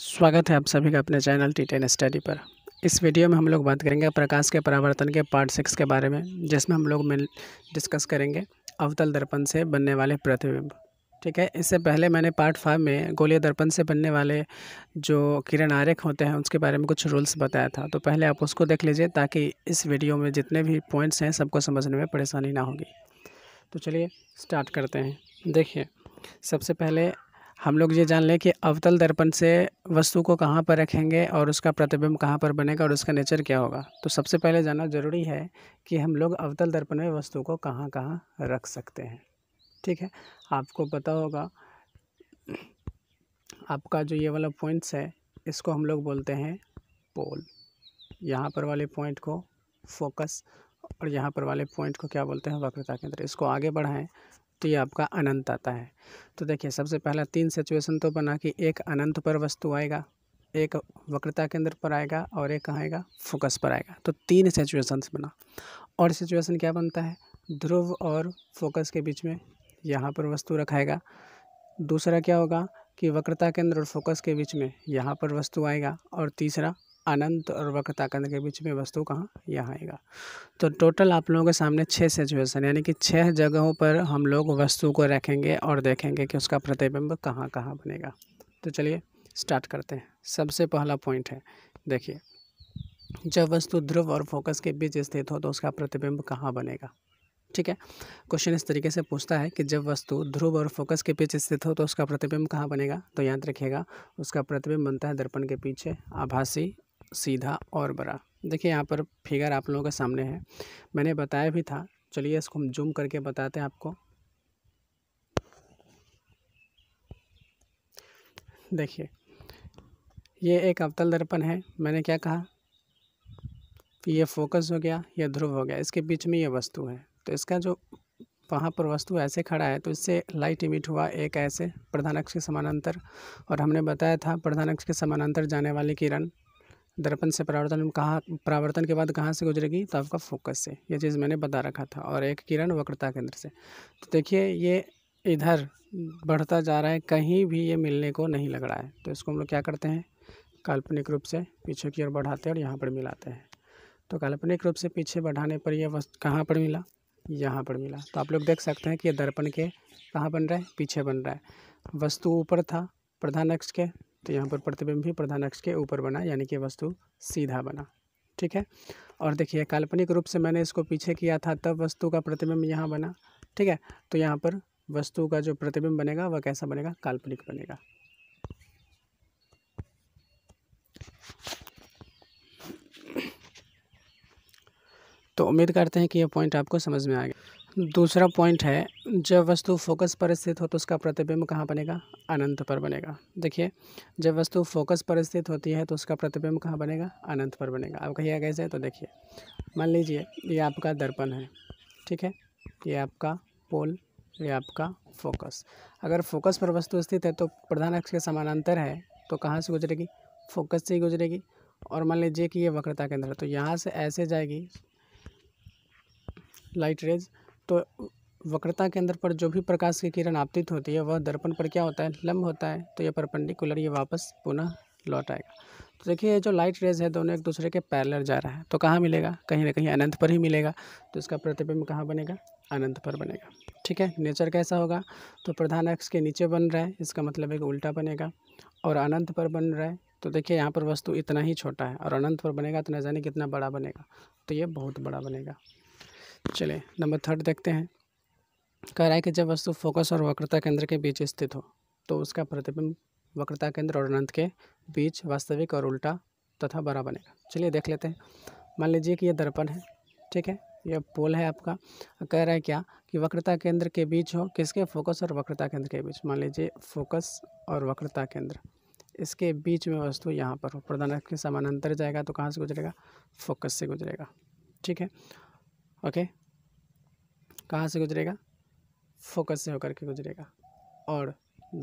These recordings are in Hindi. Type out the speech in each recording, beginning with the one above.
स्वागत है आप सभी का अपने चैनल टी टेन स्टडी पर इस वीडियो में हम लोग बात करेंगे प्रकाश के परावर्तन के पार्ट सिक्स के बारे में जिसमें हम लोग मिल डिस्कस करेंगे अवतल दर्पण से बनने वाले प्रतिबिंब ठीक है इससे पहले मैंने पार्ट फाइव में गोलीय दर्पण से बनने वाले जो किरण आरेख होते हैं उसके बारे में कुछ रूल्स बताया था तो पहले आप उसको देख लीजिए ताकि इस वीडियो में जितने भी पॉइंट्स हैं सबको समझने में परेशानी ना होगी तो चलिए स्टार्ट करते हैं देखिए सबसे पहले हम लोग ये जान लें कि अवतल दर्पण से वस्तु को कहाँ पर रखेंगे और उसका प्रतिबिंब कहाँ पर बनेगा और उसका नेचर क्या होगा तो सबसे पहले जानना ज़रूरी है कि हम लोग अवतल दर्पण में वस्तु को कहाँ कहाँ रख सकते हैं ठीक है आपको पता होगा आपका जो ये वाला पॉइंट्स है इसको हम लोग बोलते हैं पोल यहाँ पर वाले पॉइंट को फोकस और यहाँ पर वाले पॉइंट को क्या बोलते हैं वक्रता केंद्र इसको आगे बढ़ाएं तो ये आपका अनंत आता है तो देखिए सबसे पहला तीन सिचुएशन तो बना कि एक अनंत पर वस्तु आएगा एक वक्रता केंद्र पर आएगा और एक आएगा फोकस पर आएगा तो तीन सिचुएशंस बना और सिचुएशन क्या बनता है ध्रुव और फोकस के बीच में यहाँ पर वस्तु रखाएगा दूसरा क्या होगा कि वक्रता केंद्र और फोकस के बीच में यहाँ पर वस्तु आएगा और तीसरा अनंत और वक्रताकंद के बीच में वस्तु कहाँ यहाँ आएगा तो टोटल आप लोगों के सामने छः सिचुएसन यानी कि छः जगहों पर हम लोग वस्तु को रखेंगे और देखेंगे कि उसका प्रतिबिंब कहाँ कहाँ बनेगा तो चलिए स्टार्ट करते हैं सबसे पहला पॉइंट है देखिए जब वस्तु ध्रुव और फोकस के बीच स्थित हो तो उसका प्रतिबिंब कहाँ बनेगा ठीक है क्वेश्चन इस तरीके से पूछता है कि जब वस्तु ध्रुव और फोकस के पीछे स्थित हो तो उसका प्रतिबिंब कहाँ बनेगा तो याद रखिएगा उसका प्रतिबिंब बनता है दर्पण के पीछे आभासी सीधा और बड़ा देखिए यहाँ पर फिगर आप लोगों के सामने है मैंने बताया भी था चलिए इसको हम जूम करके बताते हैं आपको देखिए ये एक अवतल दर्पण है मैंने क्या कहा ये फोकस हो गया या ध्रुव हो गया इसके बीच में ये वस्तु है तो इसका जो वहाँ पर वस्तु ऐसे खड़ा है तो इससे लाइट इमिट हुआ एक ऐसे प्रधानक्ष के समानांतर और हमने बताया था प्रधानक्ष के समानांतर जाने वाली किरण दर्पण से परावर्तन कहाँ परावर्तन के बाद कहाँ से गुजरेगी तो आपका फोकस से ये चीज़ मैंने बता रखा था और एक किरण वक्रता केंद्र से तो देखिए ये इधर बढ़ता जा रहा है कहीं भी ये मिलने को नहीं लग रहा है तो इसको हम लोग क्या करते हैं काल्पनिक रूप से पीछे की ओर बढ़ाते हैं और यहाँ पर मिलाते हैं तो काल्पनिक रूप से पीछे बढ़ाने पर यह वस्तु कहाँ पर मिला यहाँ पर मिला तो आप लोग देख सकते हैं कि ये दर्पण के कहाँ बन रहा है पीछे बन रहा है वस्तु ऊपर था प्रधान अक्ष के तो यहाँ पर प्रतिबिंब भी प्रधान अक्ष के ऊपर बना यानी कि वस्तु सीधा बना ठीक है और देखिए काल्पनिक रूप से मैंने इसको पीछे किया था तब वस्तु का प्रतिबिंब यहाँ बना ठीक है तो यहाँ पर वस्तु का जो प्रतिबिंब बनेगा वह कैसा बनेगा काल्पनिक बनेगा तो उम्मीद करते हैं कि यह पॉइंट आपको समझ में आ गया दूसरा पॉइंट है जब वस्तु फोकस पर स्थित हो तो उसका प्रतिबिंब कहाँ बनेगा अनंत पर बनेगा देखिए जब वस्तु फोकस पर स्थित होती है तो उसका प्रतिबिंब कहाँ बनेगा अनंत पर बनेगा आप कहिएगा कैसे तो देखिए मान लीजिए ये आपका दर्पण है ठीक है ये आपका पोल ये आपका फोकस अगर फोकस पर वस्तु स्थित है तो प्रधान अक्ष के समानांतर है तो कहाँ से गुजरेगी फोकस से ही गुजरेगी और मान लीजिए कि ये वक्रता केंद्र है तो यहाँ से ऐसे जाएगी लाइट रेज तो वक्रता के अंदर पर जो भी प्रकाश की किरण आपतित होती है वह दर्पण पर क्या होता है लम्ब होता है तो यह परपेंडिकुलर ये वापस पुनः लौट आएगा तो देखिए ये जो लाइट रेज है दोनों एक दूसरे के पैरलर जा रहा है तो कहाँ मिलेगा कहीं ना कहीं अनंत पर ही मिलेगा तो इसका प्रतिबिंब कहाँ बनेगा अनंत पर बनेगा ठीक है नेचर कैसा होगा तो प्रधान अक्ष के नीचे बन रहा है इसका मतलब एक उल्टा बनेगा और अनंत पर बन रहा है तो देखिए यहाँ पर वस्तु इतना ही छोटा है और अनंत पर बनेगा तो न जाने कितना बड़ा बनेगा तो ये बहुत बड़ा बनेगा चले नंबर थर्ड देखते हैं कह रहा है कि जब वस्तु फोकस और वक्रता केंद्र के बीच स्थित हो तो उसका प्रतिबिंब वक्रता केंद्र और अनंत के बीच वास्तविक और उल्टा तथा बड़ा बनेगा चलिए देख लेते हैं मान लीजिए कि यह दर्पण है ठीक है यह पोल है आपका कह रहा है क्या कि वक्रता केंद्र के बीच हो किसके फोकस और वक्रता केंद्र के बीच मान लीजिए फोकस और वक्रता केंद्र इसके बीच में वस्तु यहाँ पर हो प्रधान के समानांतर जाएगा तो कहाँ से गुजरेगा फोकस से गुजरेगा ठीक है ओके कहाँ से गुज़रेगा फोकस से होकर के गुज़रेगा और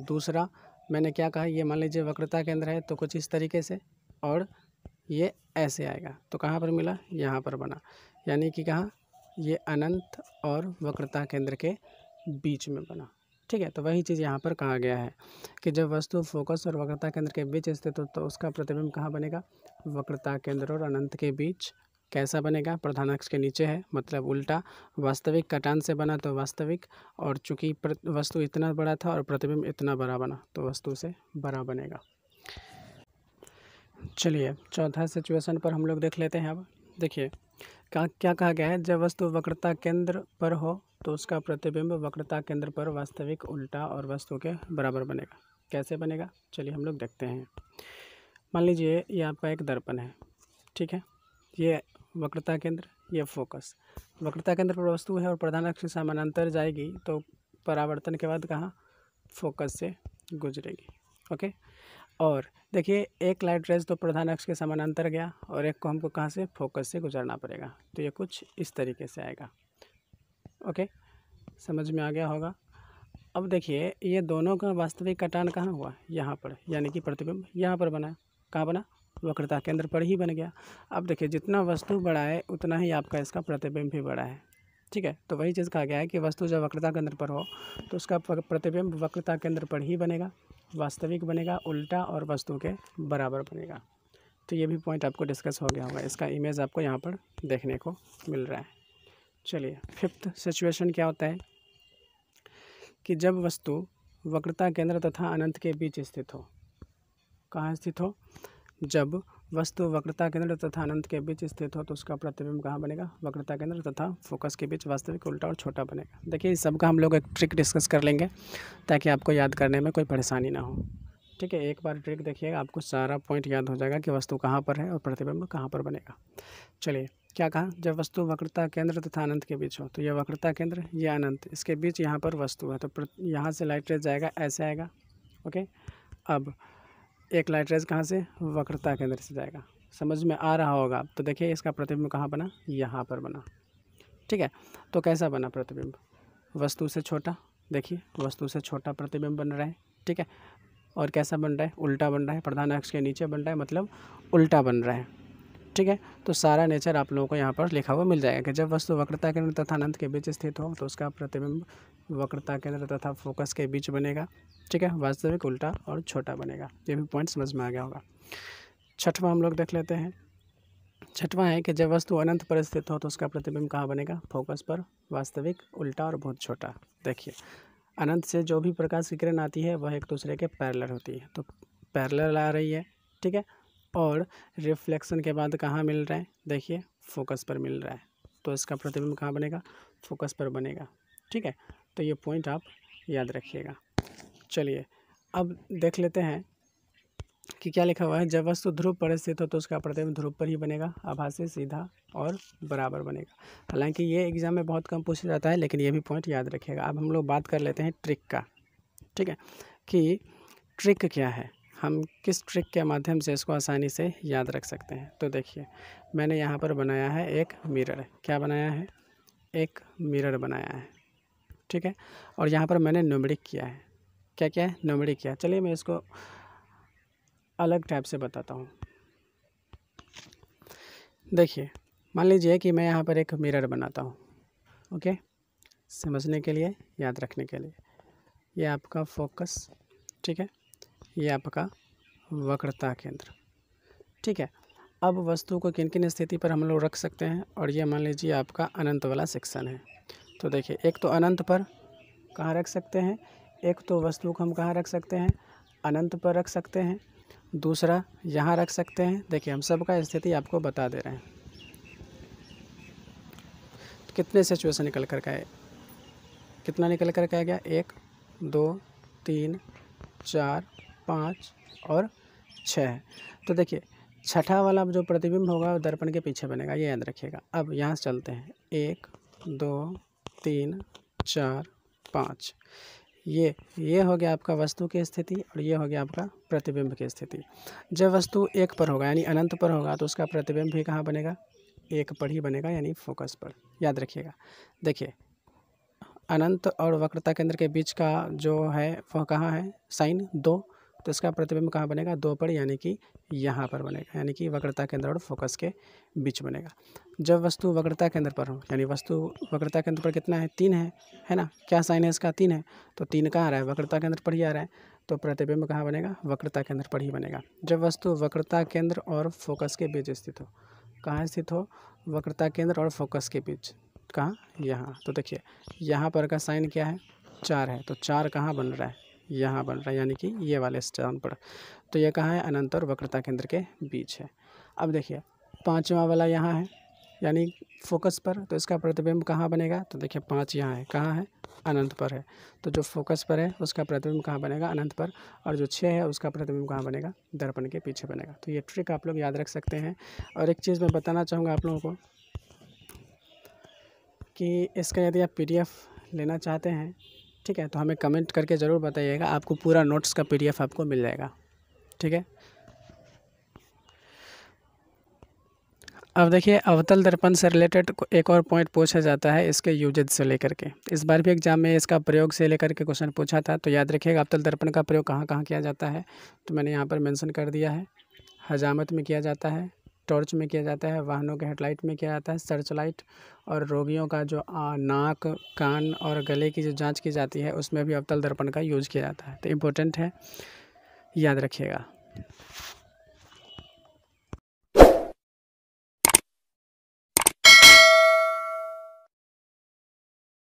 दूसरा मैंने क्या कहा ये मान लीजिए वक्रता केंद्र है तो कुछ इस तरीके से और ये ऐसे आएगा तो कहाँ पर मिला यहाँ पर बना यानी कि कहाँ ये अनंत और वक्रता केंद्र के बीच में बना ठीक है तो वही चीज़ यहाँ पर कहा गया है कि जब वस्तु फोकस और वक्रता केंद्र के बीच स्थित हो तो उसका प्रतिबिंब कहाँ बनेगा वक्रता केंद्र और अनंत के बीच कैसा बनेगा प्रधानाक्ष के नीचे है मतलब उल्टा वास्तविक कटान से बना तो वास्तविक और चूंकि वस्तु इतना बड़ा था और प्रतिबिंब इतना बड़ा बना तो वस्तु से बड़ा बनेगा चलिए चौथा सिचुएशन पर हम लोग देख लेते हैं अब देखिए कहा क्या कहा गया है जब वस्तु वक्रता केंद्र पर हो तो उसका प्रतिबिंब वक्रता केंद्र पर वास्तविक उल्टा और वस्तु के बराबर बनेगा कैसे बनेगा चलिए हम लोग देखते हैं मान लीजिए यहाँ आपका एक दर्पण है ठीक है ये वक्रता केंद्र या फोकस वक्रता केंद्र पर वस्तु है और प्रधान अक्ष समानांतर जाएगी तो परावर्तन के बाद कहाँ फोकस से गुजरेगी ओके और देखिए एक लाइट रेस तो प्रधान अक्ष के समानांतर गया और एक को हमको कहाँ से फोकस से गुजरना पड़ेगा तो ये कुछ इस तरीके से आएगा ओके समझ में आ गया होगा अब देखिए ये दोनों का वास्तविक कटान कहाँ हुआ यहाँ पर यानी कि प्रतिबिंब यहाँ पर बना कहाँ बना वक्रता केंद्र पर ही बन गया अब देखिए जितना वस्तु बड़ा है उतना ही आपका इसका प्रतिबिंब भी बड़ा है ठीक है तो वही चीज़ कहा गया है कि वस्तु जब वक्रता केंद्र पर हो तो उसका प्रतिबिंब वक्रता केंद्र पर ही बनेगा वास्तविक बनेगा उल्टा और वस्तु के बराबर बनेगा तो ये भी पॉइंट आपको डिस्कस हो गया होगा इसका इमेज आपको यहाँ पर देखने को मिल रहा है चलिए फिफ्थ सिचुएशन क्या होता है कि जब वस्तु वक्रता केंद्र तथा अनंत के बीच स्थित हो कहाँ स्थित हो जब वस्तु वक्रता केंद्र तथा अनंत के बीच स्थित हो तो उसका प्रतिबिंब कहाँ बनेगा वक्रता केंद्र तथा फोकस के बीच वास्तविक उल्टा और छोटा बनेगा देखिए इस सब का हम लोग एक ट्रिक डिस्कस कर लेंगे ताकि आपको याद करने में कोई परेशानी ना हो ठीक है एक बार ट्रिक देखिएगा आपको सारा पॉइंट याद हो जाएगा कि वस्तु कहाँ पर है और प्रतिबिंब कहाँ पर बनेगा चलिए क्या कहा जब वस्तु वक्रता केंद्र तथा अनंत के बीच हो तो यह वक्रता केंद्र यह अनंत इसके बीच यहाँ पर वस्तु है तो यहाँ से लाइट रेस जाएगा ऐसे आएगा ओके अब एक लाइट रेज कहाँ से वक्रता केंद्र से जाएगा समझ में आ रहा होगा तो देखिए इसका प्रतिबिंब कहाँ बना यहाँ पर बना ठीक है तो कैसा बना प्रतिबिंब वस्तु से छोटा देखिए वस्तु से छोटा प्रतिबिंब बन रहा है ठीक है और कैसा बन रहा है उल्टा बन रहा है प्रधान अक्ष के नीचे बन रहा है मतलब उल्टा बन रहा है ठीक है तो सारा नेचर आप लोगों को यहाँ पर लिखा हुआ मिल जाएगा कि जब वस्तु वक्रता केंद्र तथा अनंत के बीच स्थित हो तो उसका प्रतिबिंब वक्रता केंद्र तथा फोकस के बीच बनेगा ठीक है वास्तविक उल्टा और छोटा बनेगा ये भी पॉइंट समझ में आ गया होगा छठवां हम लोग देख लेते हैं छठवां है कि जब वस्तु अनंत पर स्थित हो तो उसका प्रतिबिंब कहाँ बनेगा फोकस पर वास्तविक उल्टा और बहुत छोटा देखिए अनंत से जो भी प्रकाश की किरण आती है वह एक दूसरे के पैरलर होती है तो पैरलर आ रही है ठीक है और रिफ्लेक्शन के बाद कहाँ मिल रहा है देखिए फोकस पर मिल रहा है तो इसका प्रतिबिंब कहाँ बनेगा फोकस पर बनेगा ठीक है तो ये पॉइंट आप याद रखिएगा चलिए अब देख लेते हैं कि क्या लिखा हुआ है जब वस्तु ध्रुव पर स्थित हो तो उसका प्रतिबिंब ध्रुव पर ही बनेगा आभासी सीधा और बराबर बनेगा हालांकि ये एग्ज़ाम में बहुत कम पूछा जाता है लेकिन ये भी पॉइंट याद रखिएगा अब हम लोग बात कर लेते हैं ट्रिक का ठीक है कि ट्रिक क्या है हम किस ट्रिक के माध्यम से इसको आसानी से याद रख सकते हैं तो देखिए मैंने यहाँ पर बनाया है एक मिरर क्या बनाया है एक मिरर बनाया है ठीक है और यहाँ पर मैंने नुमड़िक किया है क्या क्या है नुमड़िक किया चलिए मैं इसको अलग टाइप से बताता हूँ देखिए मान लीजिए कि मैं यहाँ पर एक मिरर बनाता हूँ ओके समझने के लिए याद रखने के लिए ये आपका फोकस ठीक है ये आपका वक्रता केंद्र ठीक है अब वस्तु को किन किन स्थिति पर हम लोग रख सकते हैं और ये मान लीजिए आपका अनंत वाला सेक्शन है तो देखिए एक तो अनंत पर कहाँ रख सकते हैं एक तो वस्तु को हम कहाँ रख सकते हैं अनंत पर रख सकते हैं दूसरा यहाँ रख सकते हैं देखिए हम सब का स्थिति आपको बता दे रहे हैं तो कितने सिचुएशन निकल कर आए कितना निकल कर आया गया एक दो तीन चार पाँच और छः तो देखिए छठा वाला जो प्रतिबिंब होगा दर्पण के पीछे बनेगा ये याद रखिएगा अब यहाँ से चलते हैं एक दो तीन चार पाँच ये ये हो गया आपका वस्तु की स्थिति और ये हो गया आपका प्रतिबिंब की स्थिति जब वस्तु एक पर होगा यानी अनंत पर होगा तो उसका प्रतिबिंब भी कहाँ बनेगा एक पर ही बनेगा यानी फोकस पर याद रखिएगा देखिए अनंत और वक्रता केंद्र के बीच का जो है वह कहाँ है साइन दो तो इसका प्रतिबिंब कहाँ बनेगा दो पर यानी कि यहाँ पर बनेगा यानी कि वक्रता केंद्र और फोकस के बीच बनेगा जब वस्तु वक्रता केंद्र पर हो यानी वस्तु वक्रता केंद्र पर कितना है तीन है है ना क्या साइन है इसका तीन है तो तीन कहाँ आ रहा है वक्रता केंद्र पर ही आ रहा है तो प्रतिबिंब कहाँ बनेगा वक्रता केंद्र पर ही बनेगा जब वस्तु वक्रता केंद्र और फोकस के बीच स्थित हो कहाँ स्थित हो वक्रता केंद्र और फोकस के बीच कहाँ यहाँ तो देखिए यहाँ पर का साइन क्या है चार है तो चार कहाँ बन रहा है यहाँ बन रहा है यानी कि ये वाले स्थान पर तो ये कहाँ है अनंत और वक्रता केंद्र के बीच है अब देखिए पाँचवा वाला यहाँ है यानी फोकस पर तो इसका प्रतिबिंब कहाँ बनेगा तो देखिए पाँच यहाँ है कहाँ है अनंत पर है तो जो फोकस पर है उसका प्रतिबिंब कहाँ बनेगा अनंत पर और जो छः है उसका प्रतिबिंब कहाँ बनेगा दर्पण के पीछे बनेगा तो ये ट्रिक आप लोग याद रख सकते हैं और एक चीज़ मैं बताना चाहूँगा आप लोगों को कि इसका यदि आप पी लेना चाहते हैं ठीक है तो हमें कमेंट करके ज़रूर बताइएगा आपको पूरा नोट्स का पीडीएफ आपको मिल जाएगा ठीक है अब देखिए अवतल दर्पण से रिलेटेड एक और पॉइंट पूछा जाता है इसके यूजेज से लेकर के इस बार भी एग्जाम में इसका प्रयोग से लेकर के क्वेश्चन पूछा था तो याद रखिएगा अवतल दर्पण का प्रयोग कहाँ कहाँ किया जाता है तो मैंने यहाँ पर मेंशन कर दिया है हजामत में किया जाता है टॉर्च में किया जाता है वाहनों के हेडलाइट में किया जाता है सर्च लाइट और रोगियों का जो नाक कान और गले की जो जाँच की जाती है उसमें भी अवतल दर्पण का यूज़ किया जाता है तो इम्पोर्टेंट है याद रखिएगा